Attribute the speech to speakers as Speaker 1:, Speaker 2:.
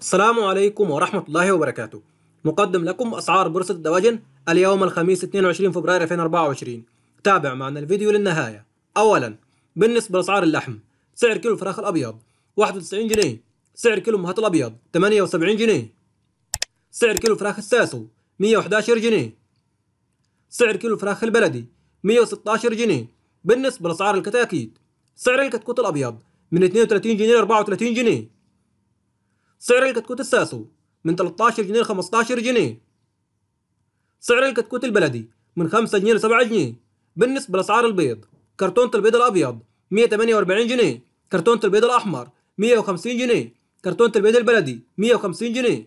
Speaker 1: السلام عليكم ورحمة الله وبركاته نقدم لكم أسعار بورصة الدواجن اليوم الخميس 22 فبراير 2024 تابع معنا الفيديو للنهاية أولا بالنسبة لأسعار اللحم سعر كيلو الفراخ الأبيض 91 جنيه سعر كيلو مهات الأبيض 78 جنيه سعر كيلو الفراخ الساسو 111 جنيه سعر كيلو الفراخ البلدي 116 جنيه بالنسبة لأسعار الكتاكيت سعر الكتكوت الأبيض من 32 جنيه ل 34 جنيه سعر الكتكوت الساسو من 13 جنيه ل 15 جنيه سعر الكتكوت البلدي من 5 جنيه ل 7 جنيه بالنسبة لأسعار البيض كرتونة البيض الأبيض 148 جنيه كرتونة البيض الأحمر 150 جنيه كرتونة البيض البلدي 150 جنيه